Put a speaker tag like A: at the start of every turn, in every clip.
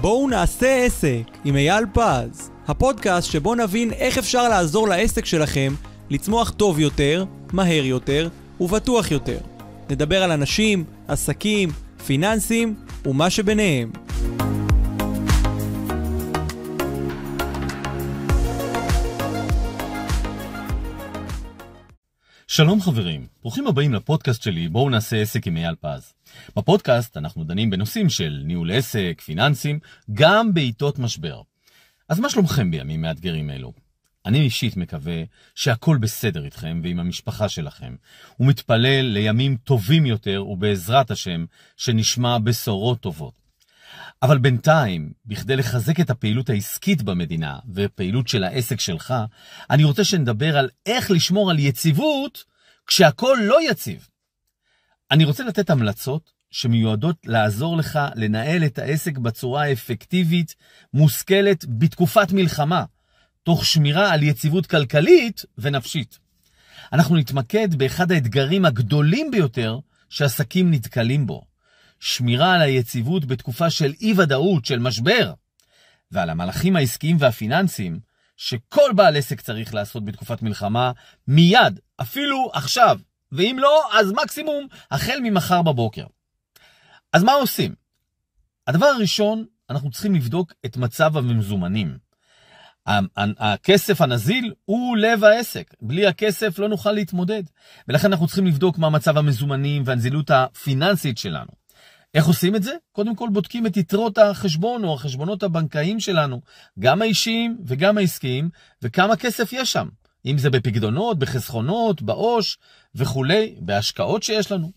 A: בואו נעשה עסק עם אייל פז, הפודקאסט שבו נבין איך אפשר לעזור לעסק שלכם לצמוח טוב יותר, מהר יותר ובטוח יותר. נדבר על אנשים, עסקים, פיננסים ומה שביניהם. שלום חברים, ברוכים הבאים לפודקאסט שלי בואו נעשה עסק עם אייל פז. בפודקאסט אנחנו דנים בנושאים של ניהול עסק, פיננסים, גם בעיתות משבר. אז מה שלומכם בימים מאתגרים אלו? אני אישית מקווה שהכל בסדר איתכם ועם המשפחה שלכם, ומתפלל לימים טובים יותר ובעזרת השם שנשמע בשורות טובות. אבל בינתיים, בכדי לחזק את הפעילות העסקית במדינה ופעילות של העסק שלך, אני רוצה שנדבר על איך לשמור על יציבות כשהכול לא יציב. אני רוצה לתת המלצות שמיועדות לעזור לך לנהל את העסק בצורה האפקטיבית, מושכלת, בתקופת מלחמה, תוך שמירה על יציבות כלכלית ונפשית. אנחנו נתמקד באחד האתגרים הגדולים ביותר שעסקים נתקלים בו, שמירה על היציבות בתקופה של אי-ודאות, של משבר, ועל המהלכים העסקיים והפיננסיים שכל בעל עסק צריך לעשות בתקופת מלחמה, מיד, אפילו עכשיו, ואם לא, אז מקסימום החל ממחר בבוקר. אז מה עושים? הדבר הראשון, אנחנו צריכים לבדוק את מצב המזומנים. הכסף הנזיל הוא לב העסק. בלי הכסף לא נוכל להתמודד. ולכן אנחנו צריכים לבדוק מה מצב המזומנים והנזילות הפיננסית שלנו. איך עושים את זה? קודם כל בודקים את יתרות החשבון או החשבונות הבנקאיים שלנו, גם האישיים וגם העסקיים, וכמה כסף יש שם, אם זה בפקדונות, בחסכונות, בעו"ש וכולי, בהשקעות שיש לנו.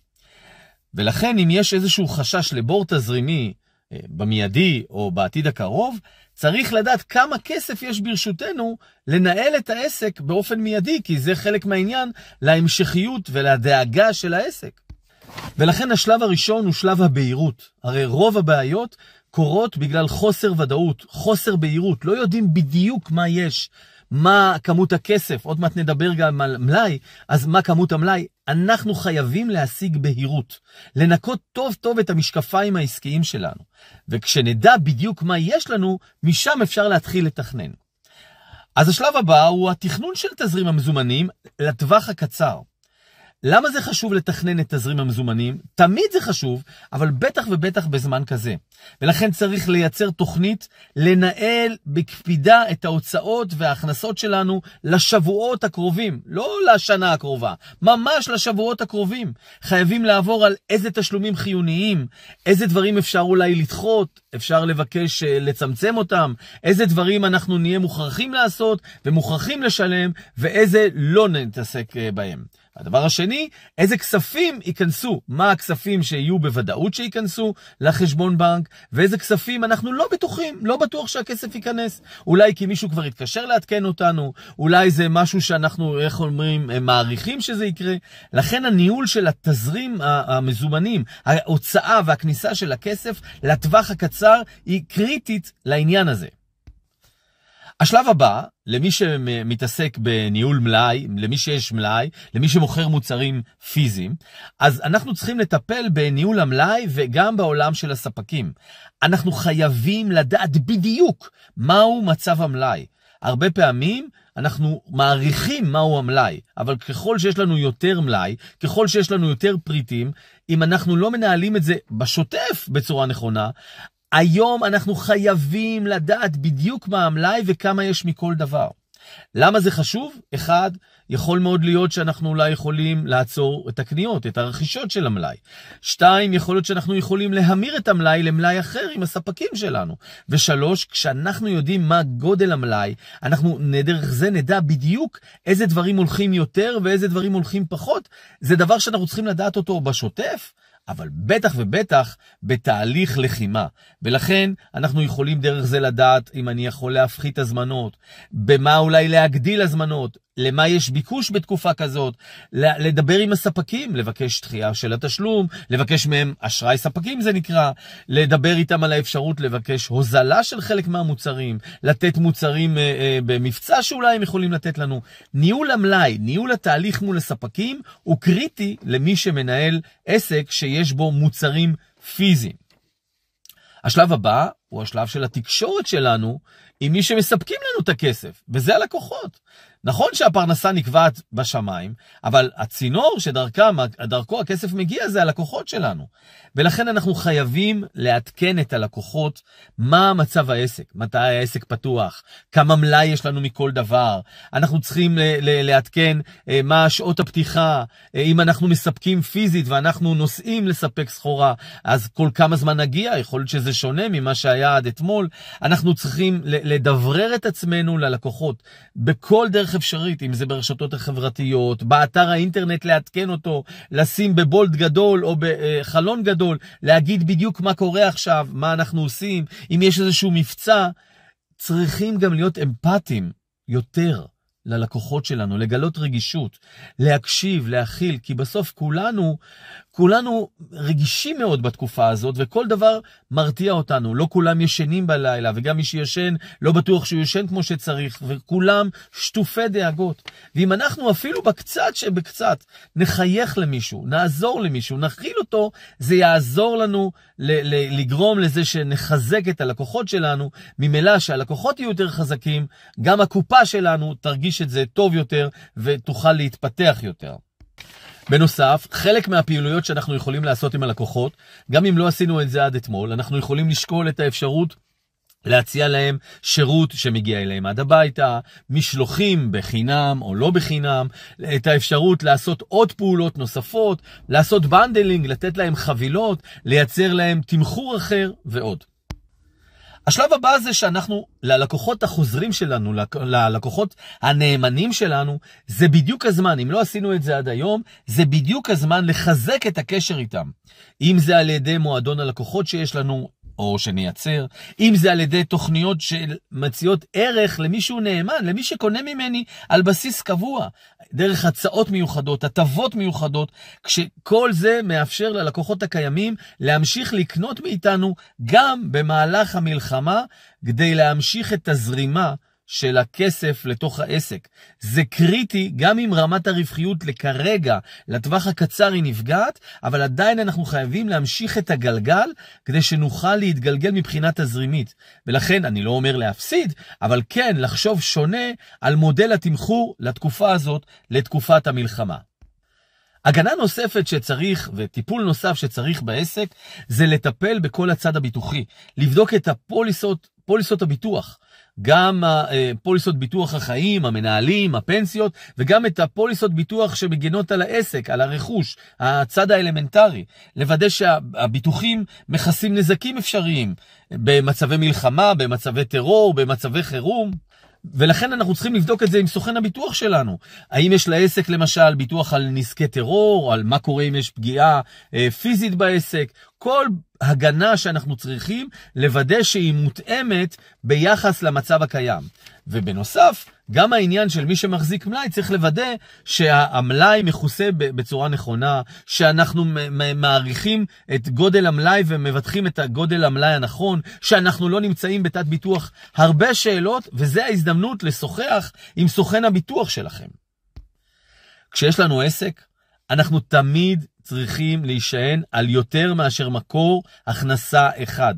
A: ולכן, אם יש איזשהו חשש לבור תזרימי אה, במיידי או בעתיד הקרוב, צריך לדעת כמה כסף יש ברשותנו לנהל את העסק באופן מיידי, כי זה חלק מהעניין להמשכיות ולדאגה של העסק. ולכן השלב הראשון הוא שלב הבהירות. הרי רוב הבעיות קורות בגלל חוסר ודאות, חוסר בהירות. לא יודעים בדיוק מה יש, מה כמות הכסף, עוד מעט נדבר גם על מלאי, אז מה כמות המלאי? אנחנו חייבים להשיג בהירות, לנקות טוב טוב את המשקפיים העסקיים שלנו. וכשנדע בדיוק מה יש לנו, משם אפשר להתחיל לתכנן. אז השלב הבא הוא התכנון של תזרים המזומנים לטווח הקצר. למה זה חשוב לתכנן את תזרים המזומנים? תמיד זה חשוב, אבל בטח ובטח בזמן כזה. ולכן צריך לייצר תוכנית, לנהל בקפידה את ההוצאות וההכנסות שלנו לשבועות הקרובים, לא לשנה הקרובה, ממש לשבועות הקרובים. חייבים לעבור על איזה תשלומים חיוניים, איזה דברים אפשר אולי לדחות, אפשר לבקש אה, לצמצם אותם, איזה דברים אנחנו נהיה מוכרחים לעשות ומוכרחים לשלם, ואיזה לא נתעסק אה, בהם. הדבר השני, איזה כספים ייכנסו, מה הכספים שיהיו בוודאות שייכנסו לחשבון בנק, ואיזה כספים אנחנו לא בטוחים, לא בטוח שהכסף ייכנס. אולי כי מישהו כבר יתקשר לעדכן אותנו, אולי זה משהו שאנחנו, איך אומרים, אה, מעריכים שזה יקרה. לכן הניהול של התזרים המזומנים, ההוצאה והכניסה של הכסף לטווח הקצר היא קריטית לעניין הזה. השלב הבא, למי שמתעסק בניהול מלאי, למי שיש מלאי, למי שמוכר מוצרים פיזיים, אז אנחנו צריכים לטפל בניהול המלאי וגם בעולם של הספקים. אנחנו חייבים לדעת בדיוק מהו מצב המלאי. הרבה פעמים אנחנו מעריכים מהו המלאי, אבל ככל שיש לנו יותר מלאי, ככל שיש לנו יותר פריטים, אם אנחנו לא מנהלים את זה בשוטף בצורה נכונה, היום אנחנו חייבים לדעת בדיוק מה המלאי וכמה יש מכל דבר. למה זה חשוב? אחד, יכול מאוד להיות שאנחנו אולי יכולים לעצור את הקניות, את הרכישות של המלאי. שתיים, יכול להיות שאנחנו יכולים להמיר את המלאי למלאי אחר עם הספקים שלנו. ושלוש, כשאנחנו יודעים מה גודל המלאי, אנחנו דרך זה נדע בדיוק איזה דברים הולכים יותר ואיזה דברים הולכים פחות. זה דבר שאנחנו צריכים לדעת אותו בשוטף. אבל בטח ובטח בתהליך לחימה. ולכן אנחנו יכולים דרך זה לדעת אם אני יכול להפחית הזמנות, במה אולי להגדיל הזמנות, למה יש ביקוש בתקופה כזאת, לדבר עם הספקים, לבקש דחייה של התשלום, לבקש מהם אשראי ספקים זה נקרא, לדבר איתם על האפשרות לבקש הוזלה של חלק מהמוצרים, לתת מוצרים אה, אה, במבצע שאולי הם יכולים לתת לנו. ניהול המלאי, ניהול התהליך מול הספקים, הוא קריטי למי שמנהל עסק שיש בו מוצרים פיזיים. השלב הבא הוא השלב של התקשורת שלנו עם מי שמספקים לנו את הכסף, וזה הלקוחות. נכון שהפרנסה נקבעת בשמיים, אבל הצינור שדרכו הכסף מגיע זה הלקוחות שלנו. ולכן אנחנו חייבים לעדכן את הלקוחות מה מצב העסק, מתי העסק פתוח, כמה מלאי יש לנו מכל דבר. אנחנו צריכים לעדכן אה, מה שעות הפתיחה, אה, אם אנחנו מספקים פיזית ואנחנו נוסעים לספק סחורה, אז כל כמה זמן נגיע, יכול להיות שזה שונה ממה שהיה. שהיה עד אתמול. אנחנו צריכים לדברר את עצמנו ללקוחות בכל דרך אפשרית, אם זה ברשתות החברתיות, באתר האינטרנט לעדכן אותו, לשים בבולד גדול או בחלון אה, גדול, להגיד בדיוק מה קורה עכשיו, מה אנחנו עושים, אם יש איזשהו מבצע. צריכים גם להיות אמפתיים יותר. ללקוחות שלנו, לגלות רגישות, להקשיב, להכיל, כי בסוף כולנו, כולנו רגישים מאוד בתקופה הזאת, וכל דבר מרתיע אותנו. לא כולם ישנים בלילה, וגם מי שישן, לא בטוח שהוא ישן כמו שצריך, וכולם שטופי דאגות. ואם אנחנו אפילו בקצת שבקצת נחייך למישהו, נעזור למישהו, נכיל אותו, זה יעזור לנו ל- ל- לגרום לזה שנחזק את הלקוחות שלנו, ממילא שהלקוחות יהיו יותר חזקים, גם הקופה שלנו תרגיש... תרגיש את זה טוב יותר ותוכל להתפתח יותר. בנוסף, חלק מהפעילויות שאנחנו יכולים לעשות עם הלקוחות, גם אם לא עשינו את זה עד אתמול, אנחנו יכולים לשקול את האפשרות להציע להם שירות שמגיע אליהם עד הביתה, משלוחים בחינם או לא בחינם, את האפשרות לעשות עוד פעולות נוספות, לעשות בנדלינג, לתת להם חבילות, לייצר להם תמחור אחר ועוד. השלב הבא זה שאנחנו, ללקוחות החוזרים שלנו, ללקוחות הנאמנים שלנו, זה בדיוק הזמן, אם לא עשינו את זה עד היום, זה בדיוק הזמן לחזק את הקשר איתם. אם זה על ידי מועדון הלקוחות שיש לנו, או שנייצר, אם זה על ידי תוכניות שמציעות ערך למישהו נאמן, למי שקונה ממני על בסיס קבוע, דרך הצעות מיוחדות, הטבות מיוחדות, כשכל זה מאפשר ללקוחות הקיימים להמשיך לקנות מאיתנו גם במהלך המלחמה, כדי להמשיך את הזרימה של הכסף לתוך העסק. זה קריטי גם אם רמת הרווחיות לכרגע, לטווח הקצר היא נפגעת, אבל עדיין אנחנו חייבים להמשיך את הגלגל כדי שנוכל להתגלגל מבחינה תזרימית. ולכן, אני לא אומר להפסיד, אבל כן לחשוב שונה על מודל התמחור לתקופה הזאת, לתקופת המלחמה. הגנה נוספת שצריך וטיפול נוסף שצריך בעסק זה לטפל בכל הצד הביטוחי, לבדוק את הפוליסות, פוליסות הביטוח. גם הפוליסות אה, ביטוח החיים, המנהלים, הפנסיות, וגם את הפוליסות ביטוח שמגינות על העסק, על הרכוש, הצד האלמנטרי. לוודא שהביטוחים מכסים נזקים אפשריים במצבי מלחמה, במצבי טרור, במצבי חירום. ולכן אנחנו צריכים לבדוק את זה עם סוכן הביטוח שלנו. האם יש לעסק למשל ביטוח על נזקי טרור, על מה קורה אם יש פגיעה אה, פיזית בעסק, כל הגנה שאנחנו צריכים לוודא שהיא מותאמת ביחס למצב הקיים. ובנוסף, גם העניין של מי שמחזיק מלאי צריך לוודא שהמלאי מכוסה בצורה נכונה, שאנחנו מעריכים את גודל המלאי ומבטחים את גודל המלאי הנכון, שאנחנו לא נמצאים בתת ביטוח. הרבה שאלות, וזו ההזדמנות לשוחח עם סוכן הביטוח שלכם. כשיש לנו עסק, אנחנו תמיד צריכים להישען על יותר מאשר מקור הכנסה אחד.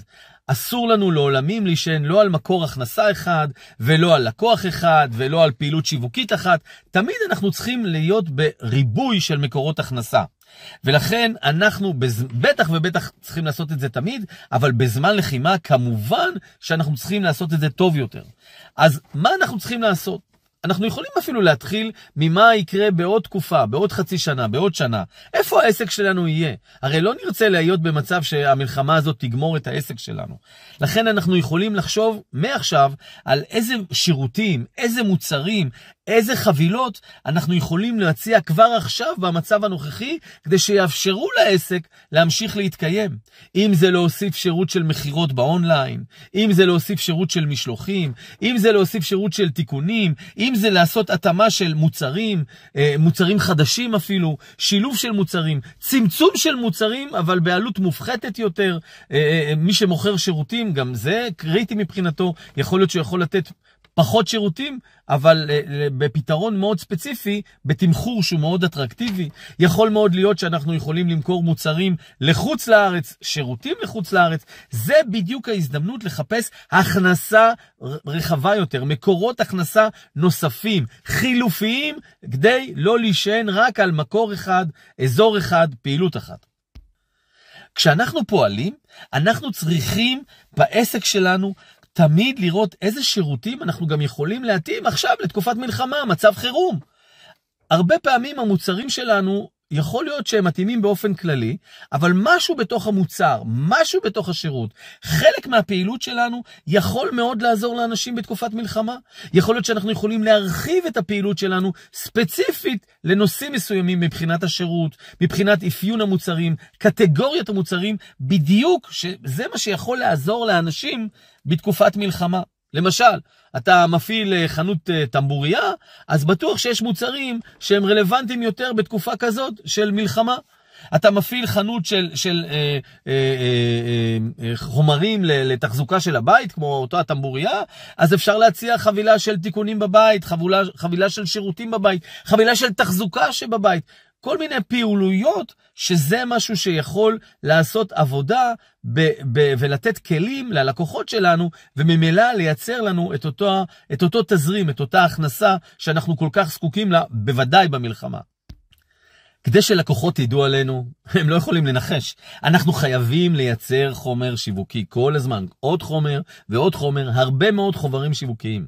A: אסור לנו לעולמים להישען לא על מקור הכנסה אחד, ולא על לקוח אחד, ולא על פעילות שיווקית אחת. תמיד אנחנו צריכים להיות בריבוי של מקורות הכנסה. ולכן אנחנו בז... בטח ובטח צריכים לעשות את זה תמיד, אבל בזמן לחימה כמובן שאנחנו צריכים לעשות את זה טוב יותר. אז מה אנחנו צריכים לעשות? אנחנו יכולים אפילו להתחיל ממה יקרה בעוד תקופה, בעוד חצי שנה, בעוד שנה. איפה העסק שלנו יהיה? הרי לא נרצה להיות במצב שהמלחמה הזאת תגמור את העסק שלנו. לכן אנחנו יכולים לחשוב מעכשיו על איזה שירותים, איזה מוצרים, איזה חבילות אנחנו יכולים להציע כבר עכשיו במצב הנוכחי, כדי שיאפשרו לעסק להמשיך להתקיים. אם זה להוסיף שירות של מכירות באונליין, אם זה להוסיף שירות של משלוחים, אם זה להוסיף שירות של תיקונים, אם אם זה לעשות התאמה של מוצרים, אה, מוצרים חדשים אפילו, שילוב של מוצרים, צמצום של מוצרים, אבל בעלות מופחתת יותר. אה, אה, מי שמוכר שירותים, גם זה קריטי מבחינתו, יכול להיות שהוא יכול לתת פחות שירותים, אבל אה, אה, בפתרון מאוד ספציפי, בתמחור שהוא מאוד אטרקטיבי. יכול מאוד להיות שאנחנו יכולים למכור מוצרים לחוץ לארץ, שירותים לחוץ לארץ. זה בדיוק ההזדמנות לחפש הכנסה רחבה יותר, מקורות הכנסה נוספים, חילופיים, כדי לא להישען רק על מקור אחד, אזור אחד, פעילות אחת. כשאנחנו פועלים, אנחנו צריכים בעסק שלנו תמיד לראות איזה שירותים אנחנו גם יכולים להתאים עכשיו לתקופת מלחמה, מצב חירום. הרבה פעמים המוצרים שלנו, יכול להיות שהם מתאימים באופן כללי, אבל משהו בתוך המוצר, משהו בתוך השירות, חלק מהפעילות שלנו יכול מאוד לעזור לאנשים בתקופת מלחמה. יכול להיות שאנחנו יכולים להרחיב את הפעילות שלנו ספציפית לנושאים מסוימים מבחינת השירות, מבחינת אפיון המוצרים, קטגוריית המוצרים, בדיוק שזה מה שיכול לעזור לאנשים בתקופת מלחמה. למשל, אתה מפעיל אה, חנות אה, טמבוריה, אז בטוח שיש מוצרים שהם רלוונטיים יותר בתקופה כזאת של מלחמה. אתה מפעיל חנות של, של אה, אה, אה, אה, חומרים לתחזוקה של הבית, כמו אותה הטמבוריה, אז אפשר להציע חבילה של תיקונים בבית, חבילה, חבילה של שירותים בבית, חבילה של תחזוקה שבבית. כל מיני פעילויות, שזה משהו שיכול לעשות עבודה ב- ב- ולתת כלים ללקוחות שלנו, וממילא לייצר לנו את אותו, את אותו תזרים, את אותה הכנסה שאנחנו כל כך זקוקים לה, בוודאי במלחמה. כדי שלקוחות ידעו עלינו, הם לא יכולים לנחש. אנחנו חייבים לייצר חומר שיווקי כל הזמן, עוד חומר ועוד חומר, הרבה מאוד חומרים שיווקיים.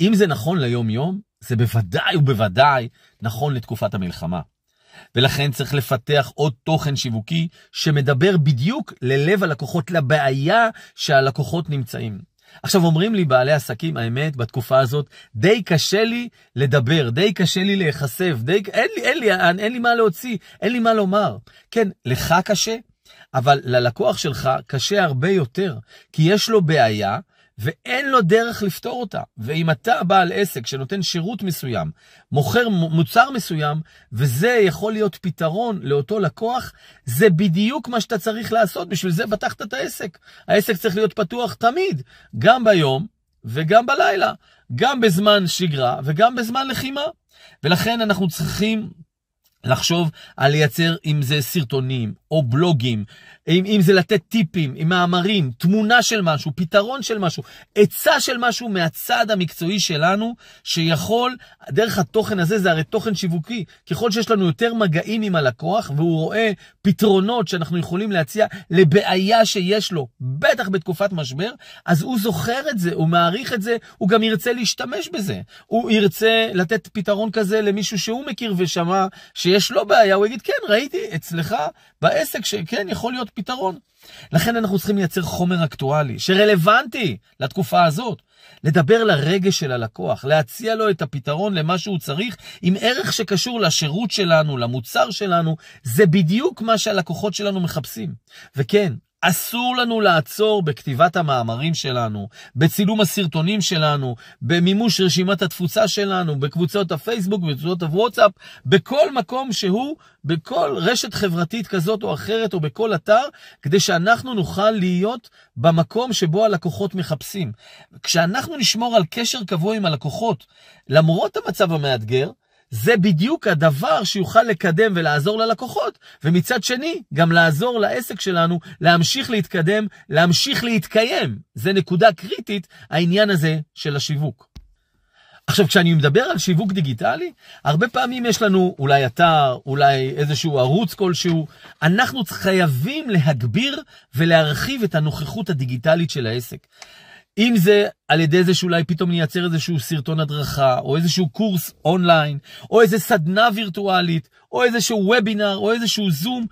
A: אם זה נכון ליום-יום, זה בוודאי ובוודאי נכון לתקופת המלחמה. ולכן צריך לפתח עוד תוכן שיווקי שמדבר בדיוק ללב הלקוחות, לבעיה שהלקוחות נמצאים. עכשיו אומרים לי בעלי עסקים, האמת, בתקופה הזאת, די קשה לי לדבר, די קשה לי להיחשף, די... אין לי, אין לי, אין, אה, אין לי מה להוציא, אין לי מה לומר. כן, לך קשה, אבל ללקוח שלך קשה הרבה יותר, כי יש לו בעיה ואין לו דרך לפתור אותה. ואם אתה בעל עסק שנותן שירות מסוים, מוכר מוצר מסוים, וזה יכול להיות פתרון לאותו לקוח, זה בדיוק מה שאתה צריך לעשות, בשביל זה פתחת את העסק. העסק צריך להיות פתוח תמיד, גם ביום וגם בלילה, גם בזמן שגרה וגם בזמן לחימה. ולכן אנחנו צריכים לחשוב על לייצר, עם זה סרטונים, או בלוגים, אם, אם זה לתת טיפים, עם מאמרים, תמונה של משהו, פתרון של משהו, עצה של משהו מהצד המקצועי שלנו, שיכול, דרך התוכן הזה, זה הרי תוכן שיווקי. ככל שיש לנו יותר מגעים עם הלקוח, והוא רואה פתרונות שאנחנו יכולים להציע לבעיה שיש לו, בטח בתקופת משבר, אז הוא זוכר את זה, הוא מעריך את זה, הוא גם ירצה להשתמש בזה. הוא ירצה לתת פתרון כזה למישהו שהוא מכיר ושמע שיש לו בעיה, הוא יגיד, כן, ראיתי, אצלך, העסק, שכן יכול להיות פתרון. לכן אנחנו צריכים לייצר חומר אקטואלי, שרלוונטי לתקופה הזאת. לדבר לרגש של הלקוח, להציע לו את הפתרון למה שהוא צריך, עם ערך שקשור לשירות שלנו, למוצר שלנו, זה בדיוק מה שהלקוחות שלנו מחפשים. וכן, אסור לנו לעצור בכתיבת המאמרים שלנו, בצילום הסרטונים שלנו, במימוש רשימת התפוצה שלנו, בקבוצות הפייסבוק, בקבוצות הוואטסאפ, בכל מקום שהוא, בכל רשת חברתית כזאת או אחרת או בכל אתר, כדי שאנחנו נוכל להיות במקום שבו הלקוחות מחפשים. כשאנחנו נשמור על קשר קבוע עם הלקוחות, למרות המצב המאתגר, זה בדיוק הדבר שיוכל לקדם ולעזור ללקוחות, ומצד שני, גם לעזור לעסק שלנו להמשיך להתקדם, להמשיך להתקיים. זה נקודה קריטית, העניין הזה של השיווק. עכשיו, כשאני מדבר על שיווק דיגיטלי, הרבה פעמים יש לנו אולי אתר, אולי איזשהו ערוץ כלשהו. אנחנו חייבים להגביר ולהרחיב את הנוכחות הדיגיטלית של העסק. אם זה על ידי זה שאולי פתאום נייצר איזשהו סרטון הדרכה, או איזשהו קורס אונליין, או איזה סדנה וירטואלית, או איזשהו וובינר, או איזשהו זום,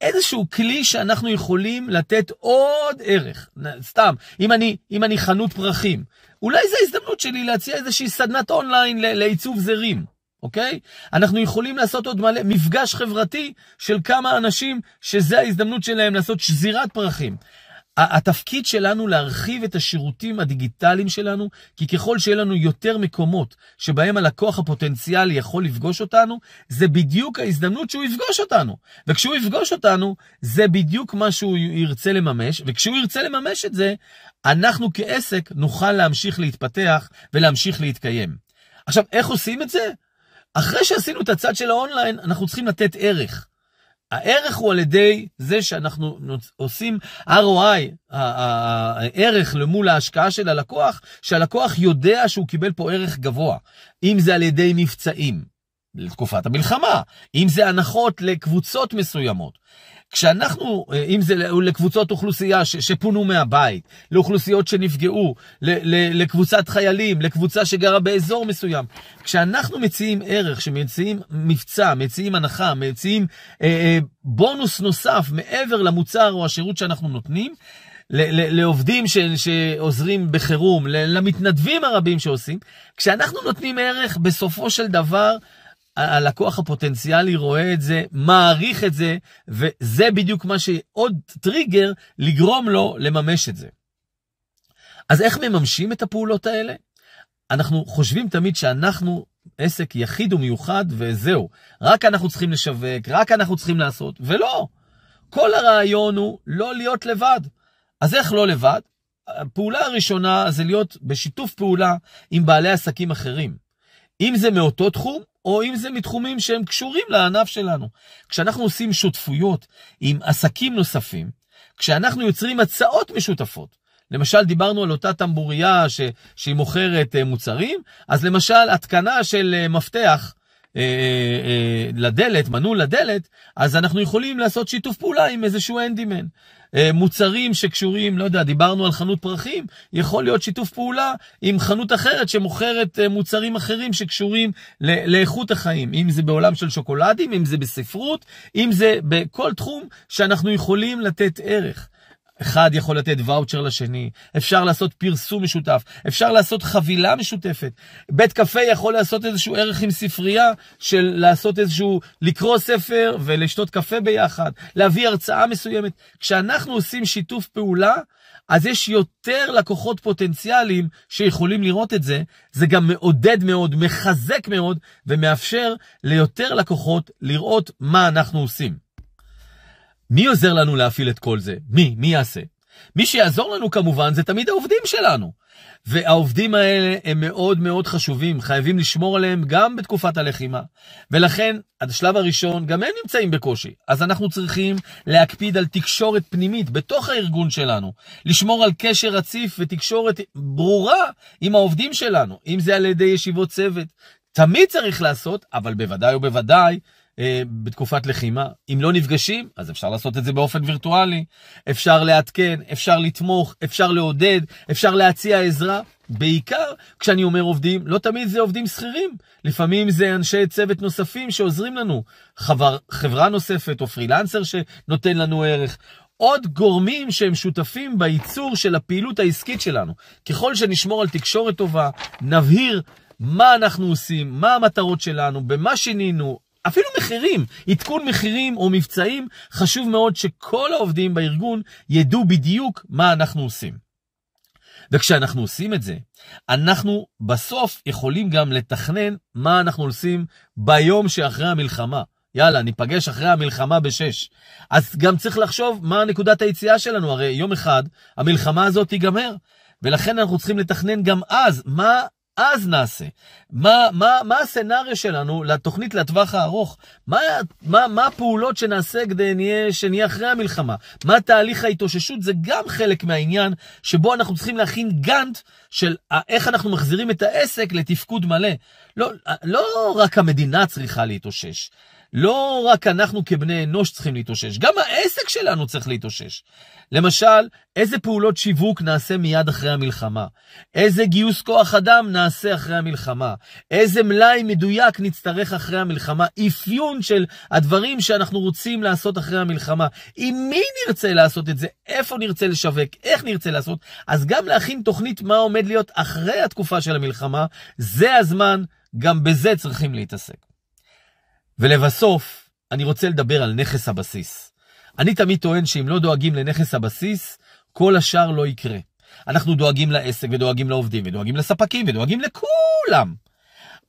A: איזשהו כלי שאנחנו יכולים לתת עוד ערך. סתם, אם אני, אם אני חנות פרחים, אולי זו ההזדמנות שלי להציע איזושהי סדנת אונליין לעיצוב זרים. אוקיי? Okay? אנחנו יכולים לעשות עוד מלא, מפגש חברתי של כמה אנשים שזה ההזדמנות שלהם לעשות שזירת פרחים. התפקיד שלנו להרחיב את השירותים הדיגיטליים שלנו, כי ככל שיהיה לנו יותר מקומות שבהם הלקוח הפוטנציאלי יכול לפגוש אותנו, זה בדיוק ההזדמנות שהוא יפגוש אותנו. וכשהוא יפגוש אותנו, זה בדיוק מה שהוא ירצה לממש, וכשהוא ירצה לממש את זה, אנחנו כעסק נוכל להמשיך להתפתח ולהמשיך להתקיים. עכשיו, איך עושים את זה? אחרי שעשינו את הצד של האונליין, אנחנו צריכים לתת ערך. הערך הוא על ידי זה שאנחנו עושים ROI, הערך למול ההשקעה של הלקוח, שהלקוח יודע שהוא קיבל פה ערך גבוה, אם זה על ידי מבצעים. לתקופת המלחמה, אם זה הנחות לקבוצות מסוימות. כשאנחנו, אה, אם זה לקבוצות אוכלוסייה ש, שפונו מהבית, לאוכלוסיות שנפגעו, ל, ל, לקבוצת חיילים, לקבוצה שגרה באזור מסוים, כשאנחנו מציעים ערך, שמציעים מבצע, מציעים הנחה, מציעים אה, אה, בונוס נוסף מעבר למוצר או השירות שאנחנו נותנים, לעובדים ש, שעוזרים בחירום, למתנדבים הרבים שעושים, כשאנחנו נותנים ערך, בסופו של דבר, הלקוח הפוטנציאלי רואה את זה, מעריך את זה, וזה בדיוק מה שעוד טריגר לגרום לו לממש את זה. אז איך מממשים את הפעולות האלה? אנחנו חושבים תמיד שאנחנו עסק יחיד ומיוחד וזהו. רק אנחנו צריכים לשווק, רק אנחנו צריכים לעשות, ולא. כל הרעיון הוא לא להיות לבד. אז איך לא לבד? הפעולה הראשונה זה להיות בשיתוף פעולה עם בעלי עסקים אחרים. אם זה מאותו תחום, או אם זה מתחומים שהם קשורים לענף שלנו. כשאנחנו עושים שותפויות עם עסקים נוספים, כשאנחנו יוצרים הצעות משותפות, למשל, דיברנו על אותה טמבוריה ש, שהיא מוכרת אה, מוצרים, אז למשל, התקנה של אה, מפתח אה, אה, אה, לדלת, מנעו לדלת, אז אנחנו יכולים לעשות שיתוף פעולה עם איזשהו אנדימן. מוצרים שקשורים, לא יודע, דיברנו על חנות פרחים, יכול להיות שיתוף פעולה עם חנות אחרת שמוכרת מוצרים אחרים שקשורים לאיכות החיים, אם זה בעולם של שוקולדים, אם זה בספרות, אם זה בכל תחום שאנחנו יכולים לתת ערך. אחד יכול לתת ואוצ'ר לשני, אפשר לעשות פרסום משותף, אפשר לעשות חבילה משותפת. בית קפה יכול לעשות איזשהו ערך עם ספרייה של לעשות איזשהו, לקרוא ספר ולשתות קפה ביחד, להביא הרצאה מסוימת. כשאנחנו עושים שיתוף פעולה, אז יש יותר לקוחות פוטנציאליים שיכולים לראות את זה. זה גם מעודד מאוד, מחזק מאוד, ומאפשר ליותר לקוחות לראות מה אנחנו עושים. מי עוזר לנו להפעיל את כל זה? מי? מי יעשה? מי שיעזור לנו כמובן זה תמיד העובדים שלנו. והעובדים האלה הם מאוד מאוד חשובים, חייבים לשמור עליהם גם בתקופת הלחימה. ולכן, עד השלב הראשון, גם הם נמצאים בקושי. אז אנחנו צריכים להקפיד על תקשורת פנימית בתוך הארגון שלנו, לשמור על קשר רציף ותקשורת ברורה עם העובדים שלנו, אם זה על ידי ישיבות צוות. תמיד צריך לעשות, אבל בוודאי ובוודאי אה, בתקופת לחימה. אם לא נפגשים, אז אפשר לעשות את זה באופן וירטואלי. אפשר לעדכן, אפשר לתמוך, אפשר לעודד, אפשר להציע עזרה. בעיקר כשאני אומר עובדים, לא תמיד זה עובדים שכירים. לפעמים זה אנשי צוות נוספים שעוזרים לנו. חבר, חברה נוספת או פרילנסר שנותן לנו ערך. עוד גורמים שהם שותפים בייצור של הפעילות העסקית שלנו. ככל שנשמור על תקשורת טובה, נבהיר מה אנחנו עושים, מה המטרות שלנו, במה שינינו, אפילו מחירים, עדכון מחירים או מבצעים, חשוב מאוד שכל העובדים בארגון ידעו בדיוק מה אנחנו עושים. וכשאנחנו עושים את זה, אנחנו בסוף יכולים גם לתכנן מה אנחנו עושים ביום שאחרי המלחמה. יאללה, ניפגש אחרי המלחמה בשש. אז גם צריך לחשוב מה נקודת היציאה שלנו, הרי יום אחד המלחמה הזאת תיגמר, ולכן אנחנו צריכים לתכנן גם אז מה אז נעשה. מה, מה, מה הסצנריו שלנו לתוכנית לטווח הארוך? מה, מה, מה הפעולות שנעשה כדי נהיה, שנהיה אחרי המלחמה? מה תהליך ההתאוששות? זה גם חלק מהעניין שבו אנחנו צריכים להכין גאנט של אה, איך אנחנו מחזירים את העסק לתפקוד מלא. לא, לא רק המדינה צריכה להתאושש. לא רק אנחנו כבני אנוש צריכים להתאושש, גם העסק שלנו צריך להתאושש. למשל, איזה פעולות שיווק נעשה מיד אחרי המלחמה? איזה גיוס כוח אדם נעשה אחרי המלחמה? איזה מלאי מדויק נצטרך אחרי המלחמה? אפיון של הדברים שאנחנו רוצים לעשות אחרי המלחמה. עם מי נרצה לעשות את זה? איפה נרצה לשווק? איך נרצה לעשות? אז גם להכין תוכנית מה עומד להיות אחרי התקופה של המלחמה, זה הזמן, גם בזה צריכים להתעסק. ולבסוף, אני רוצה לדבר על נכס הבסיס. אני תמיד טוען שאם לא דואגים לנכס הבסיס, כל השאר לא יקרה. אנחנו דואגים לעסק ודואגים לעובדים ודואגים לספקים ודואגים לכולם.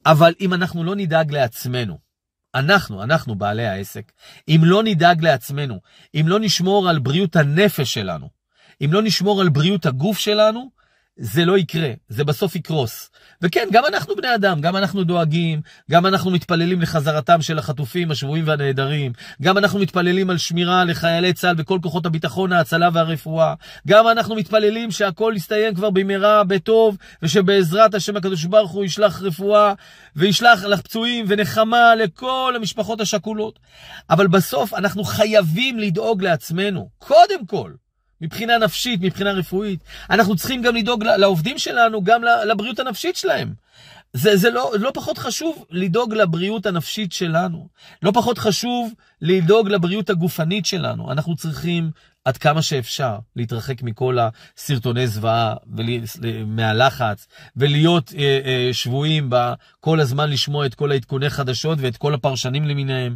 A: אבל אם אנחנו לא נדאג לעצמנו, אנחנו, אנחנו בעלי העסק, אם לא נדאג לעצמנו, אם לא נשמור על בריאות הנפש שלנו, אם לא נשמור על בריאות הגוף שלנו, זה לא יקרה, זה בסוף יקרוס. וכן, גם אנחנו בני אדם, גם אנחנו דואגים, גם אנחנו מתפללים לחזרתם של החטופים, השבויים והנעדרים, גם אנחנו מתפללים על שמירה לחיילי צה"ל וכל כוחות הביטחון, ההצלה והרפואה, גם אנחנו מתפללים שהכל יסתיים כבר במהרה, בטוב, ושבעזרת השם הקדוש ברוך הוא ישלח רפואה, וישלח לפצועים ונחמה לכל המשפחות השכולות. אבל בסוף אנחנו חייבים לדאוג לעצמנו, קודם כל. מבחינה נפשית, מבחינה רפואית. אנחנו צריכים גם לדאוג לעובדים שלנו, גם לבריאות הנפשית שלהם. זה, זה לא, לא פחות חשוב לדאוג לבריאות הנפשית שלנו. לא פחות חשוב לדאוג לבריאות הגופנית שלנו. אנחנו צריכים עד כמה שאפשר להתרחק מכל הסרטוני זוועה ומהלחץ, ולהיות אה, אה, שבויים בה, כל הזמן לשמוע את כל העדכוני חדשות ואת כל הפרשנים למיניהם.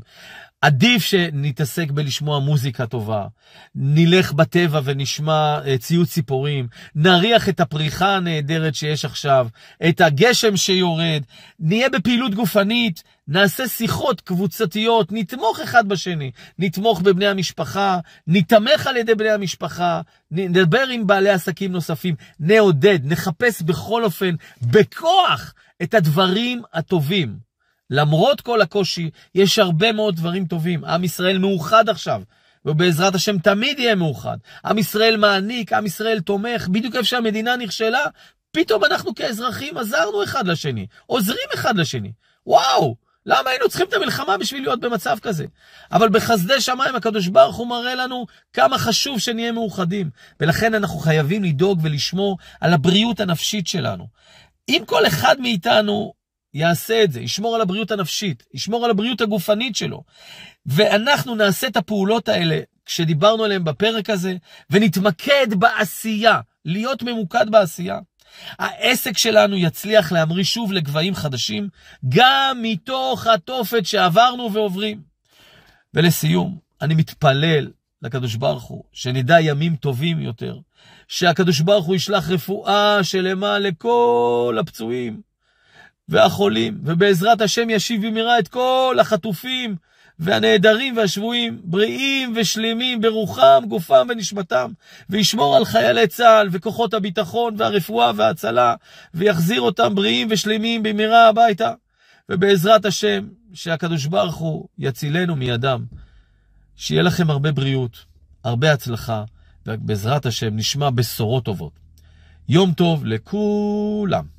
A: עדיף שנתעסק בלשמוע מוזיקה טובה, נלך בטבע ונשמע אה, ציוד ציפורים, נריח את הפריחה הנהדרת שיש עכשיו, את הגשם שיורד, נהיה בפעילות גופנית, נעשה שיחות קבוצתיות, נתמוך אחד בשני, נתמוך בבני המשפחה, נתמך על ידי בני המשפחה, נדבר עם בעלי עסקים נוספים, נעודד, נחפש בכל אופן, בכוח, את הדברים הטובים. למרות כל הקושי, יש הרבה מאוד דברים טובים. עם ישראל מאוחד עכשיו, ובעזרת השם תמיד יהיה מאוחד. עם ישראל מעניק, עם ישראל תומך, בדיוק איפה שהמדינה נכשלה, פתאום אנחנו כאזרחים עזרנו אחד לשני, עוזרים אחד לשני. וואו! למה היינו צריכים את המלחמה בשביל להיות במצב כזה? אבל בחסדי שמיים הקדוש ברוך הוא מראה לנו כמה חשוב שנהיה מאוחדים. ולכן אנחנו חייבים לדאוג ולשמור על הבריאות הנפשית שלנו. אם כל אחד מאיתנו יעשה את זה, ישמור על הבריאות הנפשית, ישמור על הבריאות הגופנית שלו. ואנחנו נעשה את הפעולות האלה כשדיברנו עליהן בפרק הזה, ונתמקד בעשייה, להיות ממוקד בעשייה. העסק שלנו יצליח להמריא שוב לגבהים חדשים, גם מתוך התופת שעברנו ועוברים. ולסיום, אני מתפלל לקדוש ברוך הוא, שנדע ימים טובים יותר, שהקדוש ברוך הוא ישלח רפואה שלמה לכל הפצועים, והחולים, ובעזרת השם ישיב במהרה את כל החטופים והנעדרים והשבויים, בריאים ושלמים ברוחם, גופם ונשמתם, וישמור על חיילי צה"ל וכוחות הביטחון והרפואה וההצלה, ויחזיר אותם בריאים ושלמים במהרה הביתה. ובעזרת השם, שהקדוש ברוך הוא יצילנו מידם. שיהיה לכם הרבה בריאות, הרבה הצלחה, ובעזרת השם נשמע בשורות טובות. יום טוב לכולם.